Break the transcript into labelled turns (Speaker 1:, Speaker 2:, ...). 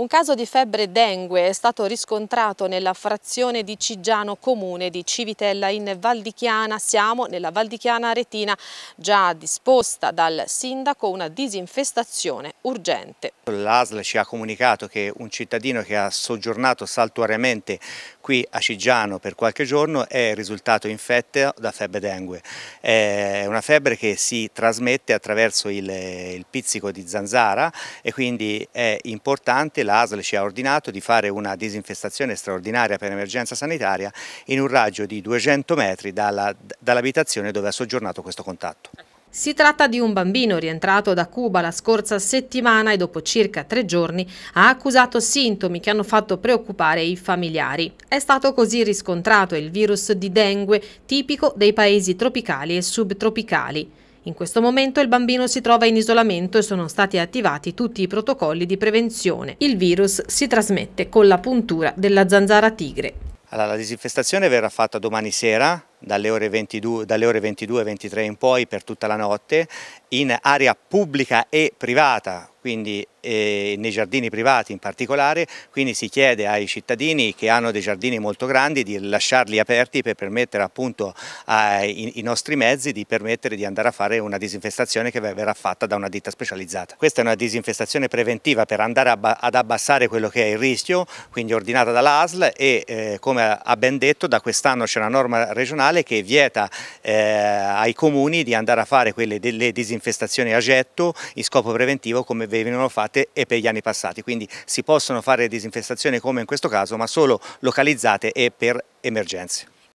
Speaker 1: Un caso di febbre dengue è stato riscontrato nella frazione di Ciggiano Comune di Civitella in Val di Chiana. Siamo nella Val di Chiana Retina, già disposta dal sindaco una disinfestazione urgente.
Speaker 2: L'ASL ci ha comunicato che un cittadino che ha soggiornato saltuariamente qui a Ciggiano per qualche giorno è risultato infetto da febbre dengue. È una febbre che si trasmette attraverso il, il pizzico di zanzara e quindi è importante la l'ASL ci ha ordinato di fare una disinfestazione straordinaria per emergenza sanitaria in un raggio di 200 metri dall'abitazione dall dove ha soggiornato questo contatto.
Speaker 1: Si tratta di un bambino rientrato da Cuba la scorsa settimana e dopo circa tre giorni ha accusato sintomi che hanno fatto preoccupare i familiari. È stato così riscontrato il virus di dengue tipico dei paesi tropicali e subtropicali. In questo momento il bambino si trova in isolamento e sono stati attivati tutti i protocolli di prevenzione. Il virus si trasmette con la puntura della zanzara tigre.
Speaker 2: Allora, la disinfestazione verrà fatta domani sera dalle ore 22, dalle ore 22 23 in poi per tutta la notte in area pubblica e privata, quindi eh, nei giardini privati in particolare, quindi si chiede ai cittadini che hanno dei giardini molto grandi di lasciarli aperti per permettere appunto ai, ai nostri mezzi di permettere di andare a fare una disinfestazione che verrà fatta da una ditta specializzata. Questa è una disinfestazione preventiva per andare ad abbassare quello che è il rischio, quindi ordinata dall'ASL e eh, come ha ben detto da quest'anno c'è una norma regionale che vieta eh, ai comuni di andare a fare quelle, delle disinfestazioni infestazioni a getto in scopo preventivo come venivano fatte e per gli anni passati. Quindi si possono fare disinfestazioni come in questo caso ma solo localizzate e per emergenze.